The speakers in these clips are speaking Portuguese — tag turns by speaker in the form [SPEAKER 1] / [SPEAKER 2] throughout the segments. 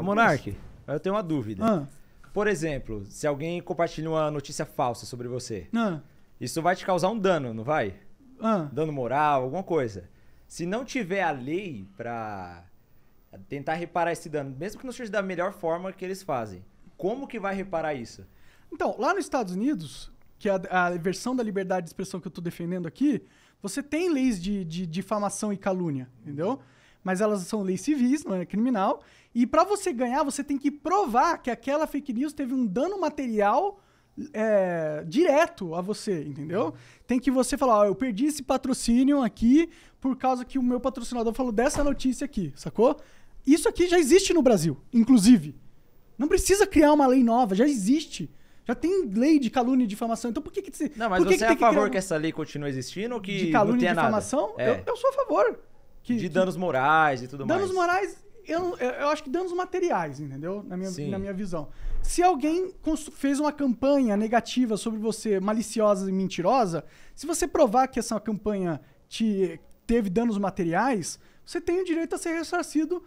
[SPEAKER 1] Ô, Monark, eu tenho uma dúvida. Ah. Por exemplo, se alguém compartilha uma notícia falsa sobre você, ah. isso vai te causar um dano, não vai? Ah. Dano moral, alguma coisa. Se não tiver a lei pra tentar reparar esse dano, mesmo que não seja da melhor forma que eles
[SPEAKER 2] fazem, como que vai reparar isso? Então, lá nos Estados Unidos, que é a, a versão da liberdade de expressão que eu estou defendendo aqui, você tem leis de, de difamação e calúnia, entendeu? Uhum mas elas são leis civis, não é criminal. E para você ganhar, você tem que provar que aquela fake news teve um dano material é, direto a você, entendeu? Tem que você falar, ó, eu perdi esse patrocínio aqui por causa que o meu patrocinador falou dessa notícia aqui, sacou? Isso aqui já existe no Brasil, inclusive. Não precisa criar uma lei nova, já existe. Já tem lei de calúnia e difamação. Então por que que você. Não, mas você que é a favor criar... que
[SPEAKER 1] essa lei continue existindo ou que. De calúnia e difamação? É. Eu,
[SPEAKER 2] eu sou a favor.
[SPEAKER 1] Que, de que... danos morais
[SPEAKER 2] e tudo danos mais. Danos morais, eu, eu acho que danos materiais, entendeu? Na minha, na minha visão. Se alguém fez uma campanha negativa sobre você, maliciosa e mentirosa, se você provar que essa campanha te teve danos materiais, você tem o direito a ser ressarcido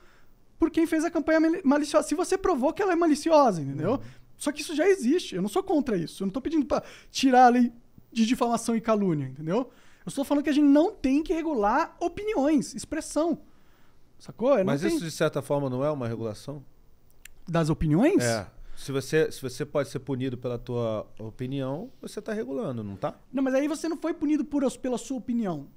[SPEAKER 2] por quem fez a campanha maliciosa. Se você provou que ela é maliciosa, entendeu? Uhum. Só que isso já existe. Eu não sou contra isso. Eu não estou pedindo para tirar a lei de difamação e calúnia, entendeu? Eu estou falando que a gente não tem que regular opiniões, expressão. Sacou? Eu Mas isso, tenho... de
[SPEAKER 3] certa forma, não é uma regulação?
[SPEAKER 2] Das opiniões? É.
[SPEAKER 3] Se você, se você pode ser punido pela tua opinião, você está regulando, não tá?
[SPEAKER 2] Não, mas aí você não foi punido por, pela sua opinião.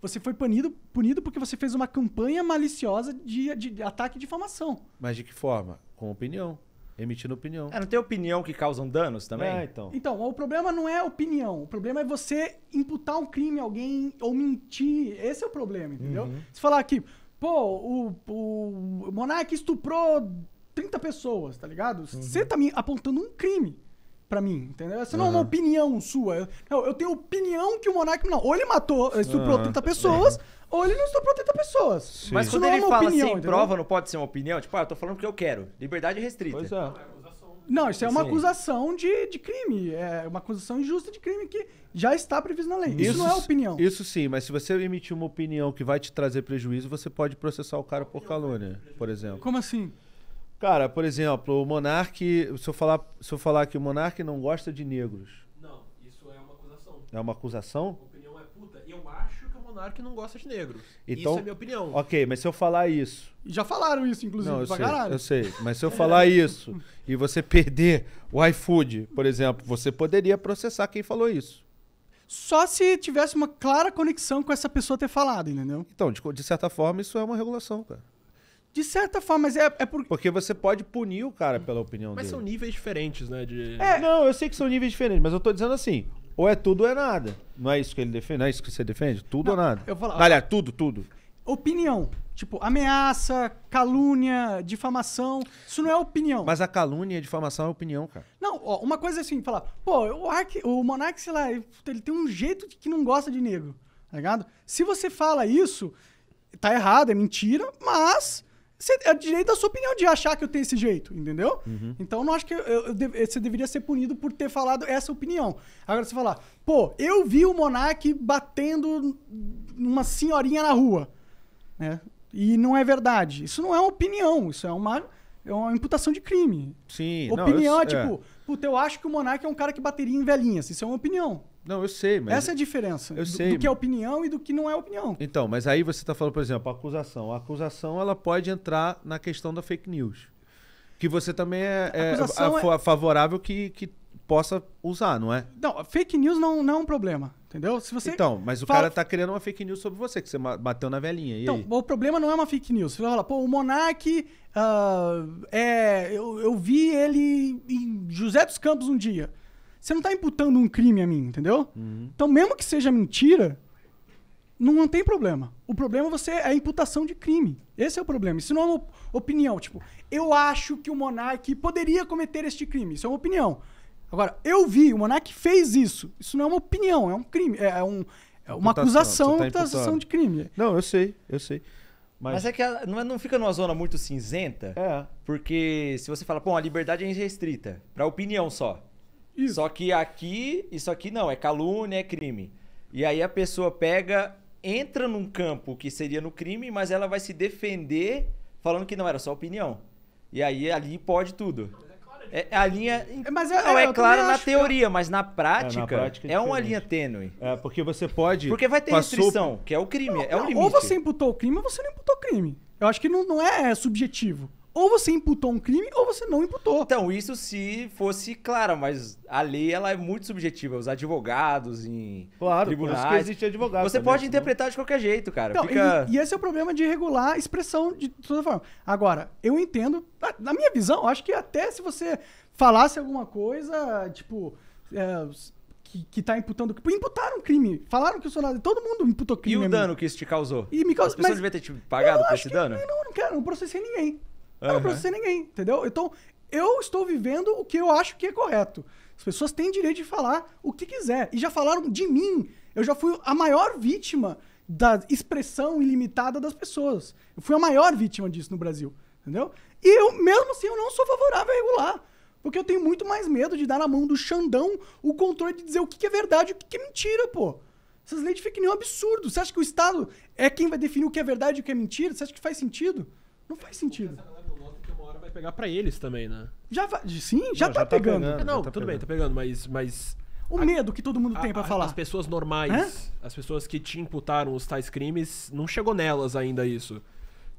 [SPEAKER 2] Você foi punido, punido porque você fez uma campanha maliciosa de, de, de ataque e difamação.
[SPEAKER 3] Mas de que forma? Com opinião emitindo opinião. É, não tem opinião que causam danos
[SPEAKER 1] também? É, então.
[SPEAKER 2] Então, o problema não é opinião. O problema é você imputar um crime a alguém ou mentir. Esse é o problema, entendeu? Uhum. Se falar aqui, pô, o, o Monark estuprou 30 pessoas, tá ligado? Uhum. Você tá me apontando um crime para mim, entendeu? Essa uhum. não é uma uhum. opinião sua. eu tenho opinião que o Monark não. Ou ele matou, estuprou uhum. 30 pessoas, uhum ou ele não está para 80 pessoas. Sim. Mas quando é ele é fala opinião, assim, prova
[SPEAKER 1] não pode ser uma opinião, tipo, ah, eu tô falando porque eu quero. Liberdade restrita. Pois é.
[SPEAKER 2] Não, isso é uma Sim. acusação de, de crime. É uma acusação injusta de crime que já está previsto na lei. Isso, isso, não é opinião.
[SPEAKER 3] Isso sim, mas se você emitir uma opinião que vai te trazer prejuízo, você pode processar o cara por calúnia, por exemplo. Como assim? Cara, por exemplo, o Monark. Se eu falar, se eu falar que o Monark não gosta de negros.
[SPEAKER 4] Não, isso é uma acusação.
[SPEAKER 3] É uma acusação?
[SPEAKER 4] Bolsonaro que não gosta de negros. Então, isso é minha opinião.
[SPEAKER 3] Ok, mas se eu falar isso.
[SPEAKER 2] Já falaram isso, inclusive, não, eu pra sei, caralho. Eu
[SPEAKER 3] sei, mas se eu falar isso e você perder o iFood, por exemplo, você poderia processar quem falou isso.
[SPEAKER 2] Só se tivesse uma clara conexão com essa pessoa ter falado, entendeu? Então, de, de certa forma, isso é uma regulação, cara. De certa forma, mas é, é porque. você pode punir o cara pela
[SPEAKER 3] opinião mas dele. Mas são níveis
[SPEAKER 4] diferentes, né? De... É,
[SPEAKER 3] não, eu sei que são níveis diferentes, mas eu tô dizendo assim: ou é tudo ou é nada. Não é isso que ele defende? Não é isso que você defende? Tudo não, ou nada? Eu falo, Aliás, tudo, tudo.
[SPEAKER 2] Opinião. Tipo, ameaça, calúnia, difamação. Isso não é opinião. Mas
[SPEAKER 3] a calúnia e a difamação é opinião, cara.
[SPEAKER 2] Não, ó, uma coisa é assim, falar, pô, o, Ark, o Monark, sei lá, ele tem um jeito de que não gosta de negro, tá ligado? Se você fala isso, tá errado, é mentira, mas você é direito da sua opinião de achar que eu tenho esse jeito, entendeu? Uhum. Então não acho que eu, eu, eu, você deveria ser punido por ter falado essa opinião. Agora você falar, pô, eu vi o Monark batendo uma senhorinha na rua, né? E não é verdade. Isso não é uma opinião, isso é uma, é uma imputação de crime. Sim. Opinião não, eu, é, é. tipo, é. Puta, eu acho que o Monark é um cara que bateria em velhinhas. Assim, isso é uma opinião. Não,
[SPEAKER 3] eu sei, mas. Essa é a diferença. Eu do, sei. Do que é
[SPEAKER 2] opinião e do que não é opinião.
[SPEAKER 3] Então, mas aí você está falando, por exemplo, a acusação. A acusação ela pode entrar na questão da fake news. Que você também é, é, é... favorável que, que possa usar, não é?
[SPEAKER 2] Não, fake news não, não é um problema,
[SPEAKER 3] entendeu? Se você então, mas o fala... cara tá criando uma fake news sobre você, que você bateu na velhinha. então, aí?
[SPEAKER 2] o problema não é uma fake news. Você fala, pô, o Monark, uh, é, eu, eu vi ele em José dos Campos um dia. Você não tá imputando um crime a mim, entendeu? Uhum. Então, mesmo que seja mentira, não, não tem problema. O problema você é a imputação de crime. Esse é o problema. Isso não é uma opinião. Tipo, eu acho que o Monark poderia cometer este crime. Isso é uma opinião. Agora, eu vi, o Monark fez isso. Isso não é uma opinião, é um crime. É, é um, é uma tá acusação, tá acusação de crime. Não, eu sei, eu sei. Mas... mas, é
[SPEAKER 1] que não, é, não fica numa zona muito cinzenta, é. porque se você fala, pô, a liberdade é restrita, para opinião só. Isso. Só que aqui, isso aqui não, é calúnia, é crime. E aí a pessoa pega, entra num campo que seria no crime, mas ela vai se defender falando que não era só opinião. E aí ali pode tudo.
[SPEAKER 2] É, a linha. É, mas é, não, é, é claro na é- teoria,
[SPEAKER 1] eu... mas na prática é, na prática é, é uma linha tênue. É, porque você pode. Porque vai ter passou... restrição, que é o crime, não, é o limite. Ou você
[SPEAKER 2] imputou o crime ou você não imputou o crime. Eu acho que não, não é subjetivo. Ou você imputou um crime ou você não imputou.
[SPEAKER 1] Então, isso se fosse claro, mas a lei ela é muito subjetiva. Os advogados em claro, tribunais... Claro, existe
[SPEAKER 2] advogado. Você pode
[SPEAKER 1] interpretar de qualquer jeito, cara. Então, Fica... e,
[SPEAKER 2] e, esse é o problema de regular a expressão de toda forma. Agora, eu entendo... Na minha visão, acho que até se você falasse alguma coisa, tipo... É, que, que tá imputando. Tipo, imputaram crime. Falaram que o Sonado. Todo mundo imputou crime. E o né, dano que isso te causou? E me causou. As pessoas deviam ter te tipo,
[SPEAKER 1] pagado por esse dano? não,
[SPEAKER 2] não quero, não processei ninguém. Eu não processei ninguém, entendeu? Então, eu estou vivendo o que eu acho que é correto. As pessoas têm direito de falar o que quiser. E já falaram de mim. Eu já fui a maior vítima da expressão ilimitada das pessoas. Eu fui a maior vítima disso no Brasil, entendeu? E eu, mesmo assim, eu não sou favorável a regular. Porque eu tenho muito mais medo de dar na mão do Xandão o controle de dizer o que é verdade e o que é mentira, pô. Essas leis ficam fake é um absurdo. Você acha que o Estado é quem vai definir o que é verdade e o que é mentira? Você acha que faz sentido? Não faz sentido
[SPEAKER 4] vai pegar pra eles também, né?
[SPEAKER 2] Já vai, sim, já, não, tá, já tá pegando. não, tá tudo pegando. bem, tá
[SPEAKER 4] pegando, mas. mas
[SPEAKER 2] o a, medo que todo mundo a, tem para falar.
[SPEAKER 4] As pessoas normais, as pessoas que te imputaram os tais crimes, não chegou nelas ainda isso.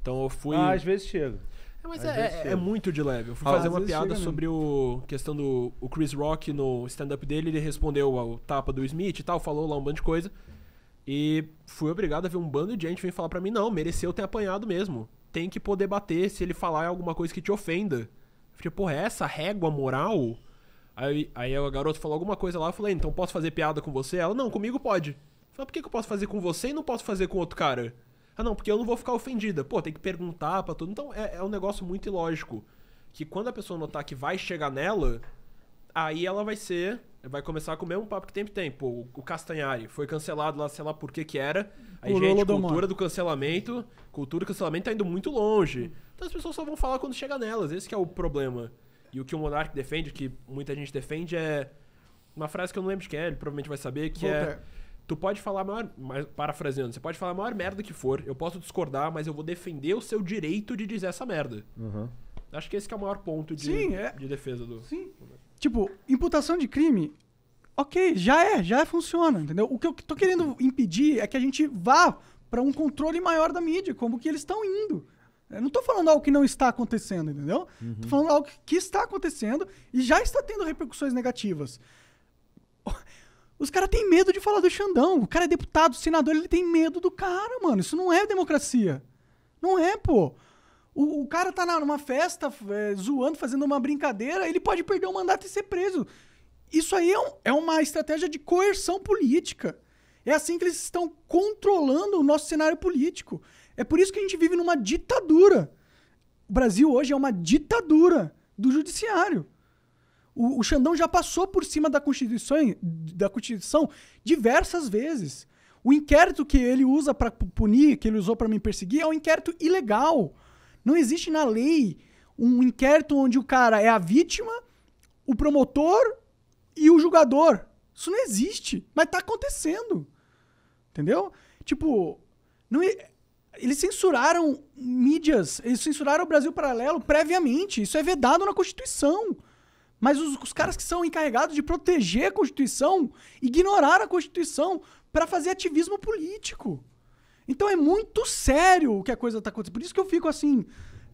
[SPEAKER 4] Então eu fui. Ah, às vezes chega. É, mas é, é, é, muito de leve. Eu fui ah, fazer uma piada sobre o questão do o Chris Rock no stand-up dele, ele respondeu ao tapa do Smith e tal, falou lá um bando de coisa. E fui obrigado a ver um bando de gente vir falar para mim, não, mereceu ter apanhado mesmo tem que poder bater se ele falar alguma coisa que te ofenda. Eu falei, porra, é essa régua moral? Aí, aí a garota falou alguma coisa lá, eu falei, então posso fazer piada com você? Ela, não, comigo pode. falei, por que, que eu posso fazer com você e não posso fazer com outro cara? Ah, não, porque eu não vou ficar ofendida. Pô, tem que perguntar pra tudo Então é, é um negócio muito ilógico. Que quando a pessoa notar que vai chegar nela, aí ela vai ser vai começar com o mesmo papo que tempo tem. Pô, o Castanhari foi cancelado lá, sei lá por que que era. Aí, o gente, cultura do cancelamento, cultura do cancelamento tá indo muito longe. Então as pessoas só vão falar quando chega nelas, esse é o problema. E o que o Monark defende, que muita gente defende, é uma frase que eu não lembro de quem é, ele provavelmente vai saber, que é... Tu pode falar maior, parafraseando, você pode falar a maior merda que for, eu posso discordar, mas eu vou defender o seu direito de dizer essa merda. Uhum. Acho que esse que é o maior ponto de, Sim, é. de
[SPEAKER 2] defesa do. Sim. Tipo, imputação de crime, ok, já é, já funciona, entendeu? O que eu tô querendo impedir é que a gente vá para um controle maior da mídia, como que eles estão indo. Eu não tô falando algo que não está acontecendo, entendeu? Uhum. Tô falando algo que está acontecendo e já está tendo repercussões negativas. Os caras têm medo de falar do Xandão. O cara é deputado, senador, ele tem medo do cara, mano. Isso não é democracia. Não é, pô. O, o cara tá numa festa, é, zoando, fazendo uma brincadeira, ele pode perder o mandato e ser preso. Isso aí é, um, é uma estratégia de coerção política. É assim que eles estão controlando o nosso cenário político. É por isso que a gente vive numa ditadura. O Brasil hoje é uma ditadura do judiciário. O, o Xandão já passou por cima da Constituição, da Constituição diversas vezes. O inquérito que ele usa para punir, que ele usou para me perseguir, é um inquérito ilegal. Não existe na lei um inquérito onde o cara é a vítima, o promotor e o julgador. Isso não existe, mas está acontecendo. Entendeu? Tipo, não, eles censuraram mídias, eles censuraram o Brasil Paralelo previamente. Isso é vedado na Constituição. Mas os, os caras que são encarregados de proteger a Constituição ignoraram a Constituição para fazer ativismo político. Então é muito sério o que a coisa tá acontecendo. Por isso que eu fico assim,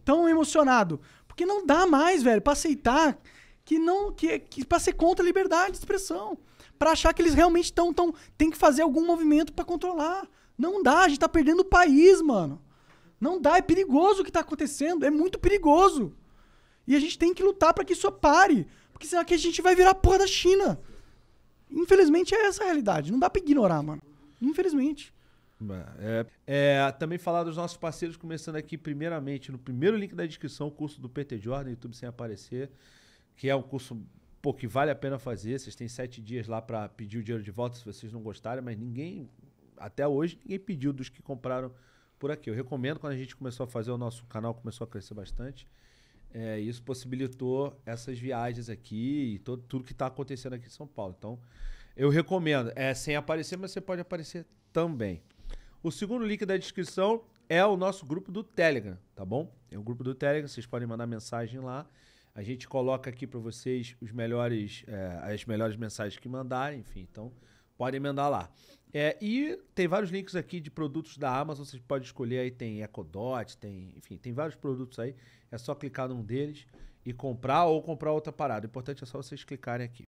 [SPEAKER 2] tão emocionado. Porque não dá mais, velho, pra aceitar que não. que, que pra ser contra a liberdade de expressão. para achar que eles realmente estão. Tão, tem que fazer algum movimento para controlar. Não dá, a gente tá perdendo o país, mano. Não dá, é perigoso o que tá acontecendo, é muito perigoso. E a gente tem que lutar para que isso pare, porque senão aqui a gente vai virar a porra da China. Infelizmente é essa a realidade, não dá para ignorar, mano. Infelizmente.
[SPEAKER 3] É, é, também falar dos nossos parceiros, começando aqui primeiramente no primeiro link da descrição, o curso do PT Jordan, YouTube sem aparecer, que é um curso pô, que vale a pena fazer. Vocês têm sete dias lá para pedir o dinheiro de volta se vocês não gostarem, mas ninguém, até hoje, ninguém pediu dos que compraram por aqui. Eu recomendo, quando a gente começou a fazer, o nosso canal começou a crescer bastante. É, isso possibilitou essas viagens aqui e todo, tudo que está acontecendo aqui em São Paulo. Então, eu recomendo. É sem aparecer, mas você pode aparecer também. O segundo link da descrição é o nosso grupo do Telegram, tá bom? É o grupo do Telegram, vocês podem mandar mensagem lá. A gente coloca aqui para vocês os melhores, é, as melhores mensagens que mandarem, enfim, então podem mandar lá. É, e tem vários links aqui de produtos da Amazon, vocês podem escolher aí, tem Ecodot, tem, enfim, tem vários produtos aí. É só clicar num deles e comprar ou comprar outra parada. O importante é só vocês clicarem aqui.